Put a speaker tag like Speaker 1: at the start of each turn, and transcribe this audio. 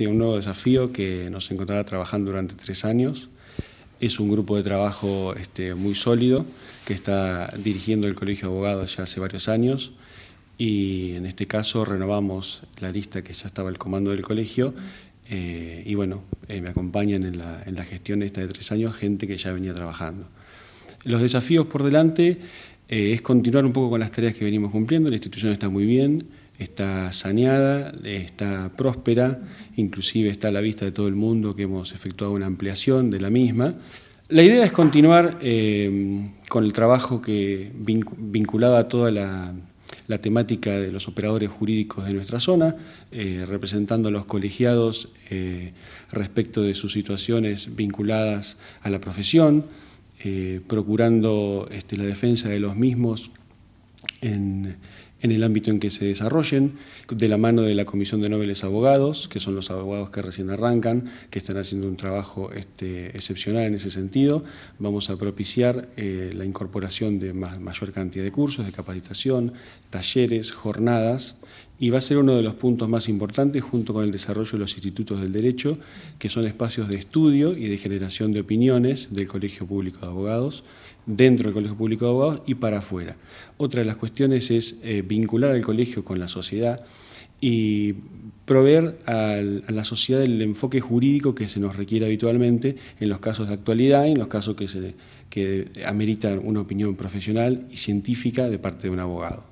Speaker 1: Este un nuevo desafío que nos encontrará trabajando durante tres años. Es un grupo de trabajo este, muy sólido que está dirigiendo el Colegio de Abogados ya hace varios años y en este caso renovamos la lista que ya estaba el comando del colegio eh, y bueno, eh, me acompañan en la, en la gestión esta de tres años gente que ya venía trabajando. Los desafíos por delante eh, es continuar un poco con las tareas que venimos cumpliendo, la institución está muy bien, está saneada, está próspera, inclusive está a la vista de todo el mundo que hemos efectuado una ampliación de la misma. La idea es continuar eh, con el trabajo que vinculado a toda la, temática de los operadores jurídicos de nuestra zona, eh, representando a los colegiados eh, respecto de sus situaciones vinculadas a la profesión, procurando este, la defensa de los mismos en en el ámbito en que se desarrollen, de la mano de la Comisión de Nobles Abogados, que son los abogados que recién arrancan, que están haciendo un trabajo este, excepcional en ese sentido. Vamos a propiciar eh, la incorporación de mayor cantidad de cursos, de capacitación, talleres, jornadas, y va a ser uno de los puntos más importantes junto con el desarrollo de los institutos del derecho, que son espacios de estudio y de generación de opiniones del Colegio Público de Abogados, dentro del Colegio Público de Abogados y para afuera. Otra de las cuestiones es eh, vincular al colegio con la sociedad y proveer a la sociedad el enfoque jurídico que se nos requiere habitualmente en los casos de actualidad y en los casos que ameritan una opinión profesional y científica de parte de un abogado.